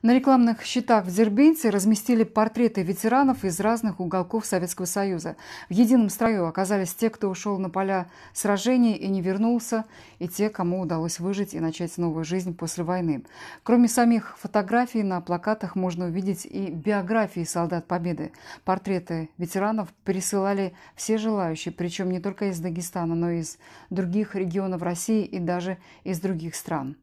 На рекламных щитах в Дербенте разместили портреты ветеранов из разных уголков Советского Союза. В едином строю оказались те, кто ушел на поля сражений и не вернулся, и те, кому удалось выжить и начать новую жизнь после войны. Кроме самих фотографий, на плакатах можно увидеть и биографии солдат Победы. Портреты ветеранов пересылали все желающие, причем не только из Дагестана, но и из других регионов России и даже из других стран.